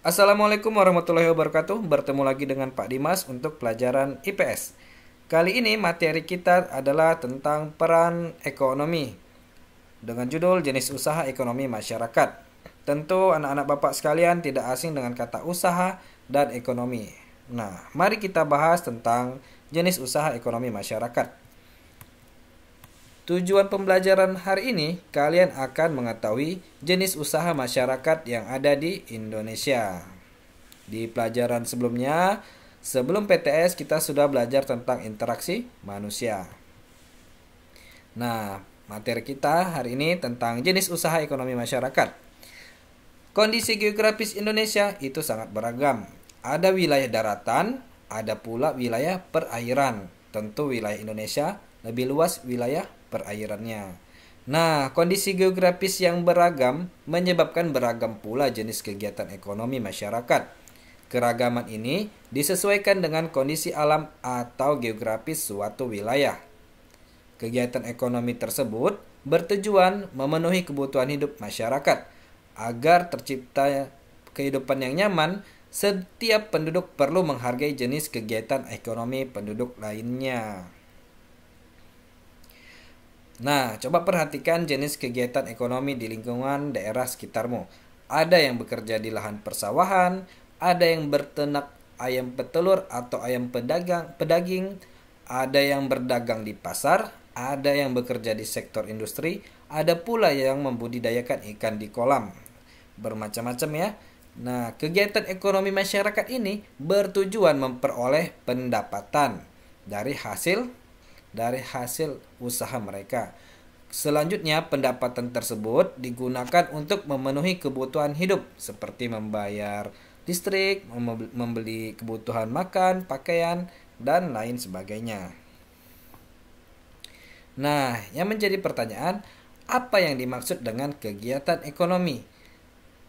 Assalamualaikum warahmatullahi wabarakatuh. Bertemu lagi dengan Pak Dimas untuk pelajaran IPS. Kali ini materi kita adalah tentang peran ekonomi dengan judul jenis usaha ekonomi masyarakat. Tentu anak-anak Bapak sekalian tidak asing dengan kata usaha dan ekonomi. Nah, mari kita bahas tentang jenis usaha ekonomi masyarakat. Tujuan pembelajaran hari ini, kalian akan mengetahui jenis usaha masyarakat yang ada di Indonesia. Di pelajaran sebelumnya, sebelum PTS kita sudah belajar tentang interaksi manusia. Nah, materi kita hari ini tentang jenis usaha ekonomi masyarakat. Kondisi geografis Indonesia itu sangat beragam. Ada wilayah daratan, ada pula wilayah perairan. Tentu wilayah Indonesia lebih luas wilayah perairannya. Nah, kondisi geografis yang beragam menyebabkan beragam pula jenis kegiatan ekonomi masyarakat. Keragaman ini disesuaikan dengan kondisi alam atau geografis suatu wilayah. Kegiatan ekonomi tersebut bertujuan memenuhi kebutuhan hidup masyarakat agar tercipta kehidupan yang nyaman. Setiap penduduk perlu menghargai jenis kegiatan ekonomi penduduk lainnya. Nah, coba perhatikan jenis kegiatan ekonomi di lingkungan daerah sekitarmu. Ada yang bekerja di lahan persawahan, ada yang bertenak ayam petelur atau ayam pedagang, pedaging, ada yang berdagang di pasar, ada yang bekerja di sektor industri, ada pula yang membudidayakan ikan di kolam. Bermacam-macam ya. Nah, kegiatan ekonomi masyarakat ini bertujuan memperoleh pendapatan dari hasil dari hasil usaha mereka. Selanjutnya, pendapatan tersebut digunakan untuk memenuhi kebutuhan hidup seperti membayar listrik, membeli kebutuhan makan, pakaian, dan lain sebagainya. Nah, yang menjadi pertanyaan, apa yang dimaksud dengan kegiatan ekonomi?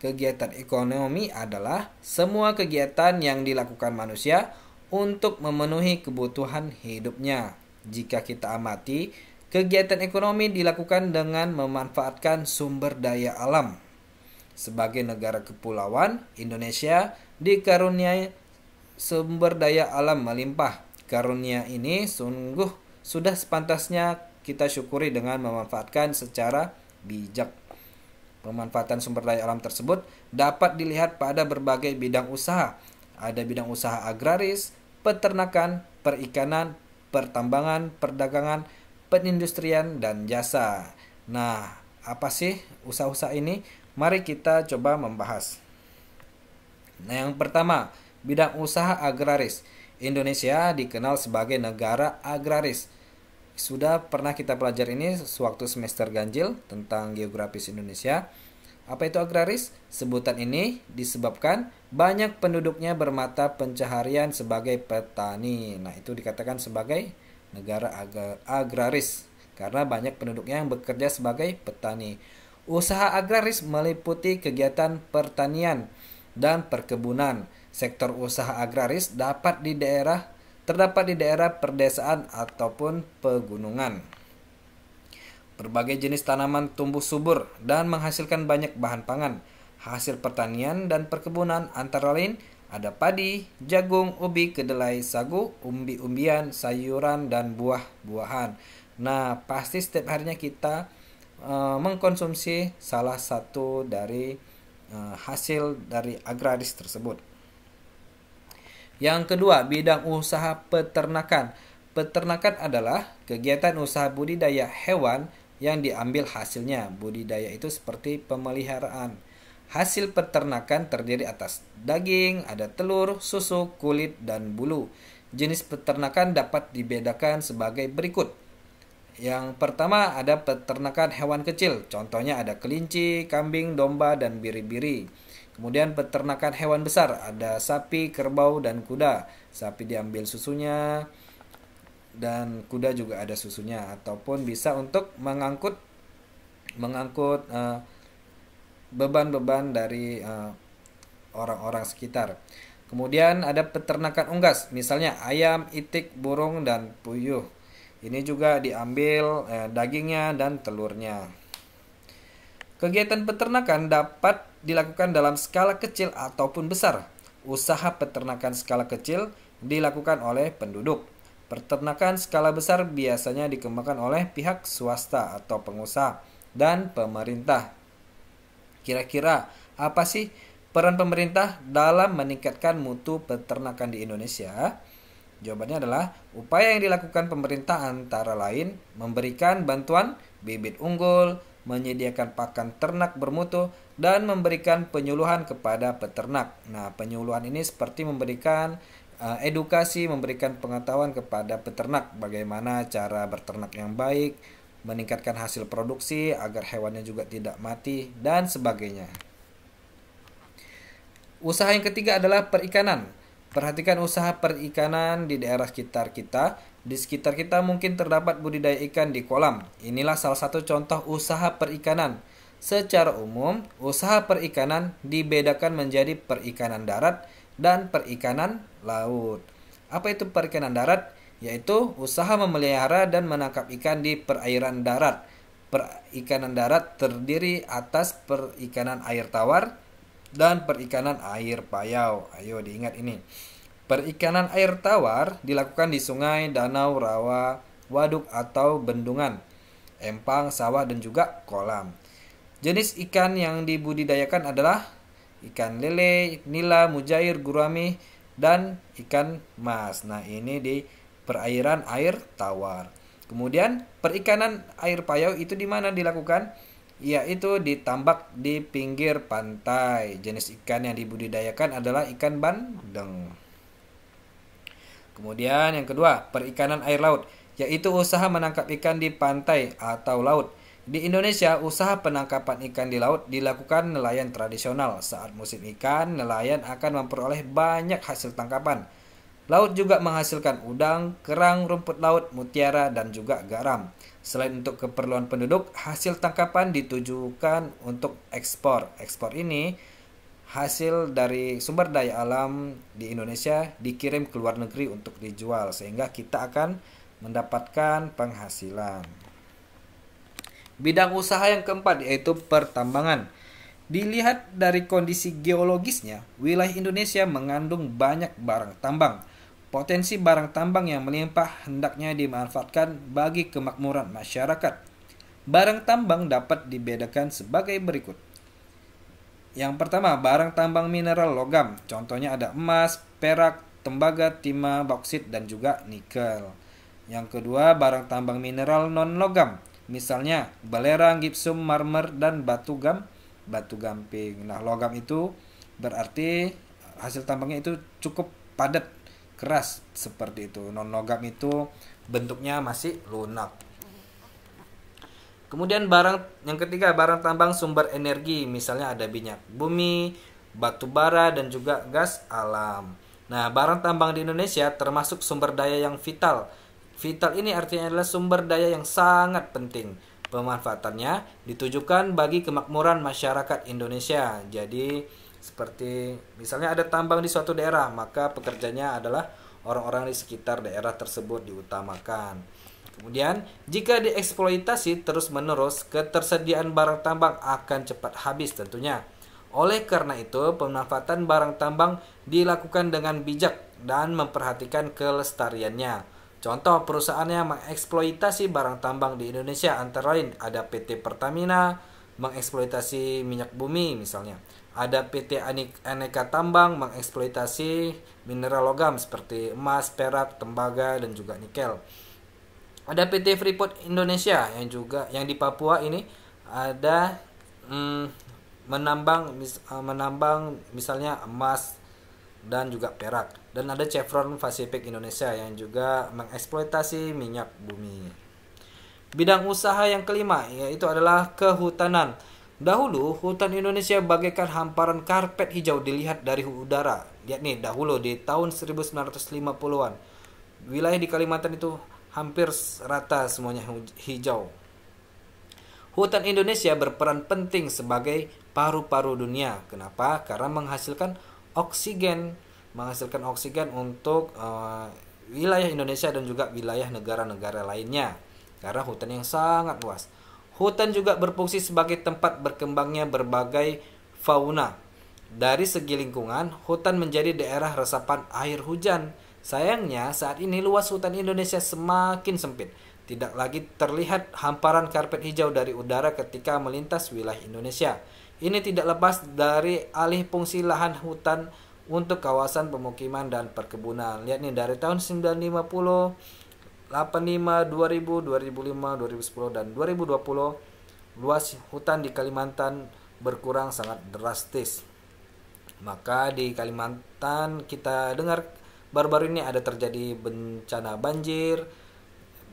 Kegiatan ekonomi adalah semua kegiatan yang dilakukan manusia untuk memenuhi kebutuhan hidupnya. Jika kita amati, kegiatan ekonomi dilakukan dengan memanfaatkan sumber daya alam. Sebagai negara kepulauan, Indonesia dikaruniai sumber daya alam melimpah. Karunia ini sungguh sudah sepantasnya kita syukuri dengan memanfaatkan secara bijak. Pemanfaatan sumber daya alam tersebut dapat dilihat pada berbagai bidang usaha. Ada bidang usaha agraris, peternakan, perikanan, pertambangan, perdagangan, penindustrian, dan jasa. Nah, apa sih usaha-usaha ini? Mari kita coba membahas. Nah, yang pertama, bidang usaha agraris. Indonesia dikenal sebagai negara agraris. Sudah pernah kita pelajari ini sewaktu semester ganjil tentang geografis Indonesia. Apa itu agraris? Sebutan ini disebabkan banyak penduduknya bermata pencaharian sebagai petani. Nah, itu dikatakan sebagai negara agraris karena banyak penduduknya yang bekerja sebagai petani. Usaha agraris meliputi kegiatan pertanian dan perkebunan. Sektor usaha agraris dapat di daerah terdapat di daerah perdesaan ataupun pegunungan. Berbagai jenis tanaman tumbuh subur dan menghasilkan banyak bahan pangan. Hasil pertanian dan perkebunan antara lain ada padi, jagung, ubi, kedelai, sagu, umbi-umbian, sayuran, dan buah-buahan. Nah, pasti setiap harinya kita e, mengkonsumsi salah satu dari e, hasil dari agraris tersebut. Yang kedua, bidang usaha peternakan. Peternakan adalah kegiatan usaha budidaya hewan yang diambil hasilnya. Budidaya itu seperti pemeliharaan. Hasil peternakan terdiri atas daging, ada telur, susu, kulit, dan bulu. Jenis peternakan dapat dibedakan sebagai berikut. Yang pertama ada peternakan hewan kecil, contohnya ada kelinci, kambing, domba, dan biri-biri. Kemudian peternakan hewan besar, ada sapi, kerbau, dan kuda. Sapi diambil susunya, dan kuda juga ada susunya ataupun bisa untuk mengangkut mengangkut eh, beban-beban uh, dari orang eh, orang-orang sekitar. Kemudian ada peternakan unggas, misalnya ayam, itik, burung dan puyuh. Ini juga diambil eh, dagingnya dan telurnya. Kegiatan peternakan dapat dilakukan dalam skala kecil ataupun besar. Usaha peternakan skala kecil dilakukan oleh penduduk Perternakan skala besar biasanya dikembangkan oleh pihak swasta atau pengusaha dan pemerintah. Kira-kira apa sih peran pemerintah dalam meningkatkan mutu peternakan di Indonesia? Jawabannya adalah upaya yang dilakukan pemerintah antara lain memberikan bantuan bibit unggul, menyediakan pakan ternak bermutu, dan memberikan penyuluhan kepada peternak. Nah, penyuluhan ini seperti memberikan Eh, edukasi memberikan pengetahuan kepada peternak bagaimana cara berternak yang baik, meningkatkan hasil produksi agar hewannya juga tidak mati dan sebagainya. Usaha yang ketiga adalah perikanan. Perhatikan usaha perikanan di daerah sekitar kita. Di sekitar kita mungkin terdapat budidaya ikan di kolam. Inilah salah satu contoh usaha perikanan. Secara umum, usaha perikanan dibedakan menjadi perikanan darat dan perikanan laut. Apa itu perikanan darat? Yaitu usaha memelihara dan menangkap ikan di perairan darat. Perikanan darat terdiri atas perikanan air tawar dan perikanan air payau. Ayo diingat ini. Perikanan air tawar dilakukan di sungai, danau, rawa, waduk atau bendungan, empang, sawah dan juga kolam. Jenis ikan yang dibudidayakan adalah ikan lele, nila, mujair, gurami, dan ikan mas. Nah, ini di perairan air tawar. Kemudian perikanan air payau itu di mana dilakukan? Yaitu tambak di pinggir pantai. Jenis ikan yang dibudidayakan adalah ikan bandeng. Kemudian yang kedua, perikanan air laut, yaitu usaha menangkap ikan di pantai atau laut di Indonesia, usaha penangkapan ikan di laut dilakukan nelayan tradisional. Saat musim ikan, nelayan akan memperoleh banyak hasil tangkapan. Laut juga menghasilkan udang, kerang, rumput laut, mutiara, dan juga garam. Selain untuk keperluan penduduk, hasil tangkapan ditujukan untuk ekspor. Ekspor ini hasil dari sumber daya alam di Indonesia dikirim ke luar negeri untuk dijual sehingga kita akan mendapatkan penghasilan. Bidang usaha yang keempat yaitu pertambangan. Dilihat dari kondisi geologisnya, wilayah Indonesia mengandung banyak barang tambang. Potensi barang tambang yang melimpah hendaknya dimanfaatkan bagi kemakmuran masyarakat. Barang tambang dapat dibedakan sebagai berikut. Yang pertama, barang tambang mineral logam. Contohnya ada emas, perak, tembaga, timah, bauksit, dan juga nikel. Yang kedua, barang tambang mineral non logam. Misalnya belerang, gipsum, marmer, dan batu gam, batu gamping. Nah, logam itu berarti hasil tambangnya itu cukup padat, keras seperti itu. Non logam itu bentuknya masih lunak. Kemudian barang yang ketiga barang tambang sumber energi, misalnya ada minyak bumi, batu bara dan juga gas alam. Nah, barang tambang di Indonesia termasuk sumber daya yang vital Vital ini artinya adalah sumber daya yang sangat penting. Pemanfaatannya ditujukan bagi kemakmuran masyarakat Indonesia. Jadi seperti misalnya ada tambang di suatu daerah, maka pekerjanya adalah orang-orang di sekitar daerah tersebut diutamakan. Kemudian, jika dieksploitasi terus-menerus, ketersediaan barang tambang akan cepat habis tentunya. Oleh karena itu, pemanfaatan barang tambang dilakukan dengan bijak dan memperhatikan kelestariannya. Contoh perusahaan yang mengeksploitasi barang tambang di Indonesia antara lain ada PT Pertamina mengeksploitasi minyak bumi misalnya. Ada PT Aneka Tambang mengeksploitasi mineral logam seperti emas, perak, tembaga dan juga nikel. Ada PT Freeport Indonesia yang juga yang di Papua ini ada mm, menambang mis, eh, menambang misalnya emas, dan juga perak. Dan ada Chevron Pacific Indonesia yang juga mengeksploitasi minyak bumi. Bidang usaha yang kelima yaitu adalah kehutanan. Dahulu hutan Indonesia bagaikan hamparan karpet hijau dilihat dari udara. Lihat nih, dahulu di tahun 1950-an wilayah di Kalimantan itu hampir rata semuanya hijau. Hutan Indonesia berperan penting sebagai paru-paru dunia. Kenapa? Karena menghasilkan oksigen, menghasilkan oksigen untuk uh, wilayah Indonesia dan juga wilayah negara-negara lainnya karena hutan yang sangat luas. Hutan juga berfungsi sebagai tempat berkembangnya berbagai fauna. Dari segi lingkungan, hutan menjadi daerah resapan air hujan. Sayangnya, saat ini luas hutan Indonesia semakin sempit. Tidak lagi terlihat hamparan karpet hijau dari udara ketika melintas wilayah Indonesia. Ini tidak lepas dari alih fungsi lahan hutan untuk kawasan pemukiman dan perkebunan. Lihat nih dari tahun 1950, 85, 2000, 2005, 2010 dan 2020 luas hutan di Kalimantan berkurang sangat drastis. Maka di Kalimantan kita dengar baru-baru ini ada terjadi bencana banjir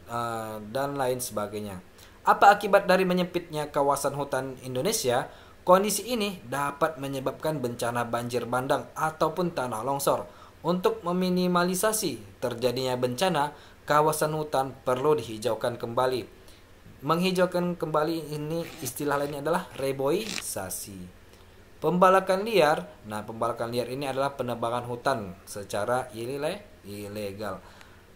eh, dan lain sebagainya. Apa akibat dari menyempitnya kawasan hutan Indonesia? Kondisi ini dapat menyebabkan bencana banjir bandang ataupun tanah longsor. Untuk meminimalisasi terjadinya bencana, kawasan hutan perlu dihijaukan kembali. Menghijaukan kembali ini istilah lainnya adalah reboisasi. Pembalakan liar, nah pembalakan liar ini adalah penebangan hutan secara ilegal.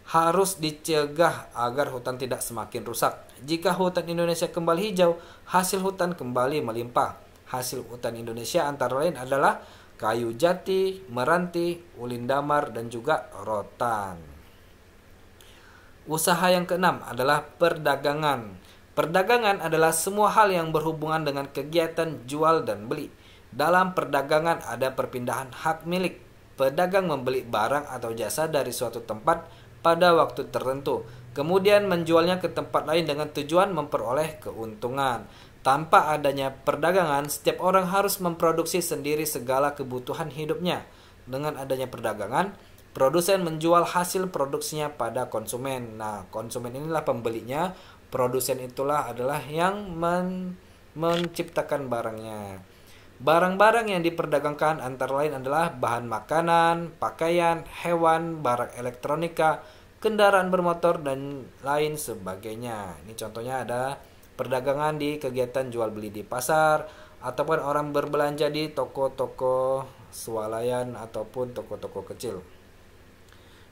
Harus dicegah agar hutan tidak semakin rusak. Jika hutan Indonesia kembali hijau, hasil hutan kembali melimpah hasil hutan Indonesia antara lain adalah kayu jati, meranti, ulin damar, dan juga rotan. Usaha yang keenam adalah perdagangan. Perdagangan adalah semua hal yang berhubungan dengan kegiatan jual dan beli. Dalam perdagangan ada perpindahan hak milik. Pedagang membeli barang atau jasa dari suatu tempat pada waktu tertentu, kemudian menjualnya ke tempat lain dengan tujuan memperoleh keuntungan. Tanpa adanya perdagangan, setiap orang harus memproduksi sendiri segala kebutuhan hidupnya. Dengan adanya perdagangan, produsen menjual hasil produksinya pada konsumen. Nah, konsumen inilah pembelinya, produsen itulah adalah yang men menciptakan barangnya. Barang-barang yang diperdagangkan antara lain adalah bahan makanan, pakaian, hewan, barang elektronika, kendaraan bermotor dan lain sebagainya. Ini contohnya ada perdagangan di kegiatan jual beli di pasar, ataupun orang berbelanja di toko-toko swalayan ataupun toko-toko kecil.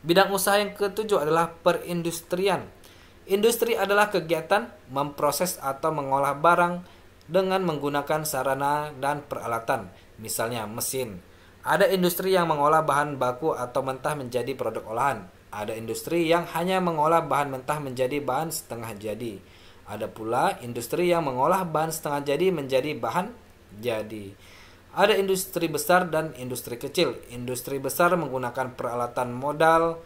Bidang usaha yang ketujuh adalah perindustrian. Industri adalah kegiatan memproses atau mengolah barang dengan menggunakan sarana dan peralatan, misalnya mesin. Ada industri yang mengolah bahan baku atau mentah menjadi produk olahan. Ada industri yang hanya mengolah bahan mentah menjadi bahan setengah jadi ada pula industri yang mengolah bahan setengah jadi menjadi bahan jadi. Ada industri besar dan industri kecil. Industri besar menggunakan peralatan modal,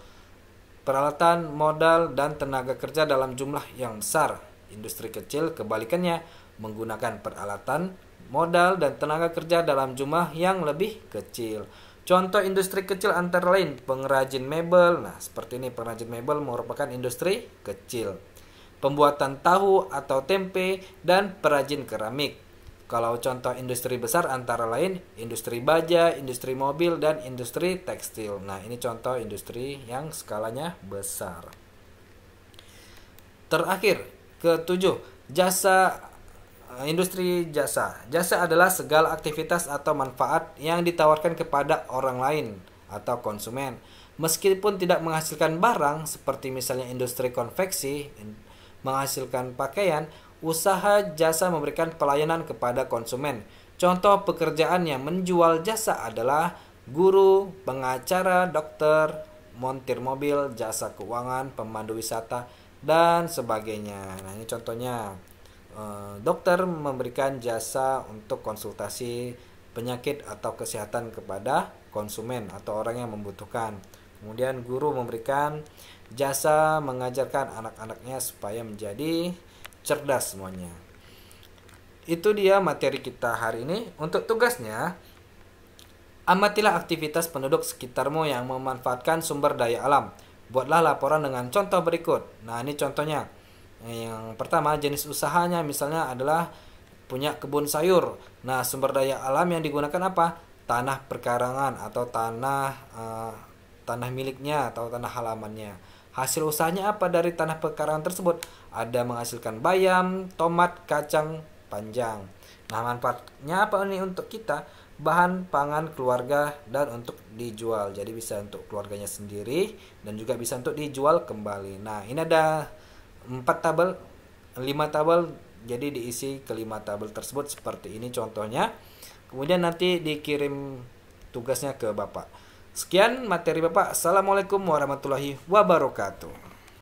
peralatan modal dan tenaga kerja dalam jumlah yang besar. Industri kecil kebalikannya menggunakan peralatan modal dan tenaga kerja dalam jumlah yang lebih kecil. Contoh industri kecil antara lain pengrajin mebel. Nah, seperti ini pengrajin mebel merupakan industri kecil pembuatan tahu atau tempe, dan perajin keramik. Kalau contoh industri besar antara lain industri baja, industri mobil, dan industri tekstil. Nah, ini contoh industri yang skalanya besar. Terakhir, ketujuh, jasa eh, industri jasa. Jasa adalah segala aktivitas atau manfaat yang ditawarkan kepada orang lain atau konsumen. Meskipun tidak menghasilkan barang seperti misalnya industri konveksi, menghasilkan pakaian, usaha jasa memberikan pelayanan kepada konsumen. Contoh pekerjaan yang menjual jasa adalah guru, pengacara, dokter, montir mobil, jasa keuangan, pemandu wisata, dan sebagainya. Nah, ini contohnya eh, dokter memberikan jasa untuk konsultasi penyakit atau kesehatan kepada konsumen atau orang yang membutuhkan. Kemudian guru memberikan jasa mengajarkan anak-anaknya supaya menjadi cerdas semuanya. Itu dia materi kita hari ini. Untuk tugasnya, amatilah aktivitas penduduk sekitarmu yang memanfaatkan sumber daya alam. Buatlah laporan dengan contoh berikut. Nah, ini contohnya. Yang pertama, jenis usahanya misalnya adalah punya kebun sayur. Nah, sumber daya alam yang digunakan apa? Tanah perkarangan atau tanah uh, tanah miliknya atau tanah halamannya. Hasil usahanya apa dari tanah pekarangan tersebut? Ada menghasilkan bayam, tomat, kacang panjang. Nah, manfaatnya apa ini untuk kita? Bahan pangan keluarga dan untuk dijual. Jadi bisa untuk keluarganya sendiri dan juga bisa untuk dijual kembali. Nah, ini ada 4 tabel 5 tabel jadi diisi kelima tabel tersebut seperti ini contohnya. Kemudian nanti dikirim tugasnya ke Bapak. Sekian materi Bapak. Assalamualaikum warahmatullahi wabarakatuh.